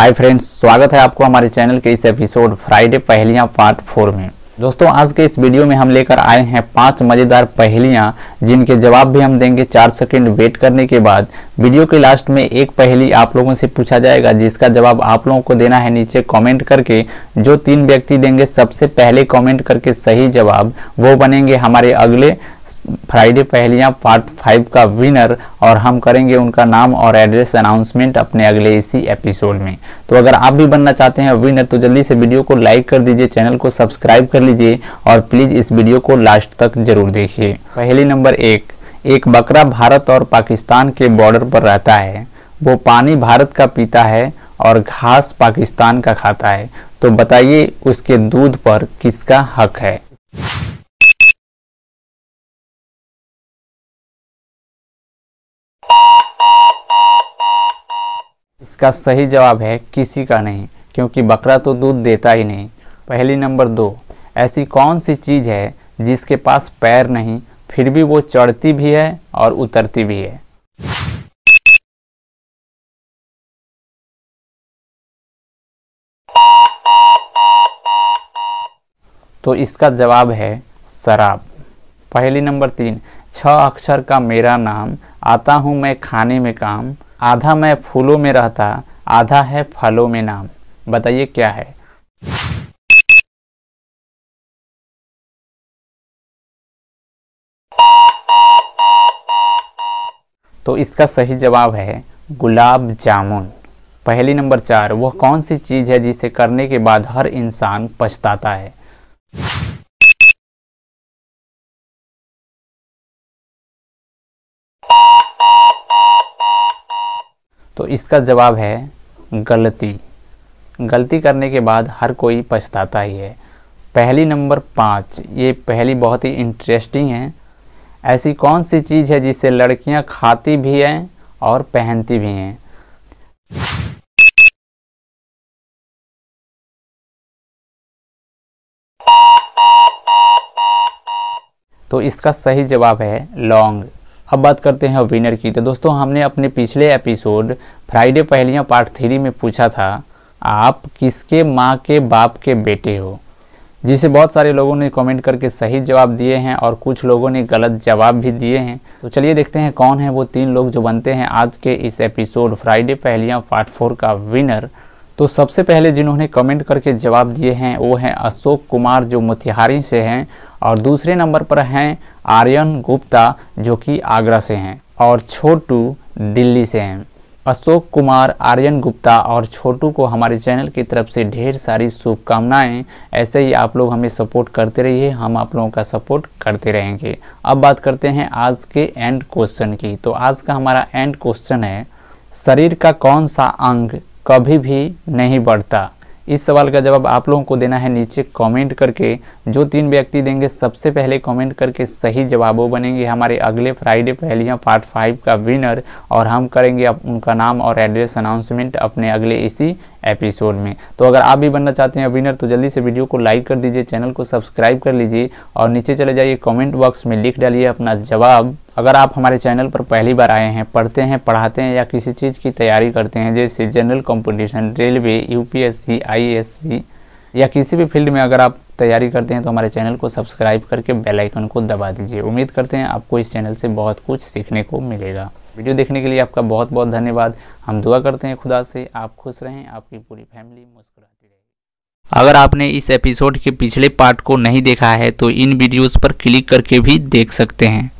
hi friends स्वागत है आपको हमारे चैनल के इस एपिसोड फ्राइडे पहलियां पार्ट फोर में दोस्तों आज के इस वीडियो में हम लेकर आए हैं पांच मजेदार पहेलियां जिनके जवाब भी हम देंगे चार सेकंड वेट करने के बाद वीडियो के लास्ट में एक पहेली आप लोगों से पूछा जाएगा जिसका जवाब आप लोगों को देना है नीचे कमेंट करके जो तीन व्यक्ति देंगे सबसे पहले कमेंट करके सही जवाब वो बनेंगे हमारे अगले फ्राइडे पहलियां पार्ट फाइव का विनर और हम करेंगे उनका नाम और एड्रेस अनाउंसमेंट अपने अगले इसी एपिसोड में तो अगर आप भी बनना चाहते हैं विनर तो जल्दी से वीडियो को लाइक कर दीजिए चैनल को सब्सक्राइब कर लीजिए और प्लीज़ इस वीडियो को लास्ट तक जरूर देखिए पहली नंबर एक एक बकरा भारत और पाकिस्तान के बॉर्डर पर रहता है वो पानी भारत का पीता है और घास पाकिस्तान का खाता है तो बताइए उसके दूध पर किसका हक है इसका सही जवाब है किसी का नहीं क्योंकि बकरा तो दूध देता ही नहीं पहली नंबर दो ऐसी कौन सी चीज़ है जिसके पास पैर नहीं फिर भी वो चढ़ती भी है और उतरती भी है तो इसका जवाब है शराब पहली नंबर तीन छह अक्षर का मेरा नाम आता हूँ मैं खाने में काम आधा मैं फूलों में रहता आधा है फलों में नाम बताइए क्या है तो इसका सही जवाब है गुलाब जामुन पहली नंबर चार वह कौन सी चीज़ है जिसे करने के बाद हर इंसान पछताता है तो इसका जवाब है गलती गलती करने के बाद हर कोई पछताता ही है पहली नंबर पाँच ये पहली बहुत ही इंटरेस्टिंग है ऐसी कौन सी चीज़ है जिसे लड़कियां खाती भी हैं और पहनती भी हैं तो इसका सही जवाब है लौंग अब बात करते हैं विनर की तो दोस्तों हमने अपने पिछले एपिसोड फ्राइडे पहलियाँ पार्ट थ्री में पूछा था आप किसके माँ के बाप के बेटे हो जिसे बहुत सारे लोगों ने कमेंट करके सही जवाब दिए हैं और कुछ लोगों ने गलत जवाब भी दिए हैं तो चलिए देखते हैं कौन है वो तीन लोग जो बनते हैं आज के इस एपिसोड फ्राइडे पहलियाँ पार्ट फोर का विनर तो सबसे पहले जिन्होंने कमेंट करके जवाब दिए हैं वो हैं अशोक कुमार जो मोतिहारी से हैं और दूसरे नंबर पर हैं आर्यन गुप्ता जो कि आगरा से हैं और छोटू दिल्ली से हैं अशोक कुमार आर्यन गुप्ता और छोटू को हमारे चैनल की तरफ से ढेर सारी शुभकामनाएं ऐसे ही आप लोग हमें सपोर्ट करते रहिए हम आप लोगों का सपोर्ट करते रहेंगे अब बात करते हैं आज के एंड क्वेश्चन की तो आज का हमारा एंड क्वेश्चन है शरीर का कौन सा अंग कभी भी नहीं बढ़ता इस सवाल का जवाब आप लोगों को देना है नीचे कमेंट करके जो तीन व्यक्ति देंगे सबसे पहले कमेंट करके सही जवाब वो बनेंगे हमारे अगले फ्राइडे पहलियाँ पार्ट फाइव का विनर और हम करेंगे अब उनका नाम और एड्रेस अनाउंसमेंट अपने अगले इसी एपिसोड में तो अगर आप भी बनना चाहते हैं विनर तो जल्दी से वीडियो को लाइक कर दीजिए चैनल को सब्सक्राइब कर लीजिए और नीचे चले जाइए कॉमेंट बॉक्स में लिख डालिए अपना जवाब अगर आप हमारे चैनल पर पहली बार आए हैं पढ़ते हैं पढ़ाते हैं या किसी चीज़ की तैयारी करते हैं जैसे general competition railway UPSC ISC या किसी भी फील्ड में अगर आप तैयारी करते हैं तो हमारे चैनल को सब्सक्राइब करके बेल आइकन को दबा दीजिए उम्मीद करते हैं आपको इस चैनल से बहुत कुछ सीखने को मिलेगा वीडियो देखने के लिए आपका बहुत बहुत धन्यवाद हम दुआ करते हैं खुदा से आप खुश रहें आपकी पूरी फैमिली मुस्कुराती रहे अगर आपने इस एपिसोड के पिछले पार्ट को नहीं देखा है तो इन वीडियोस पर क्लिक करके भी देख सकते हैं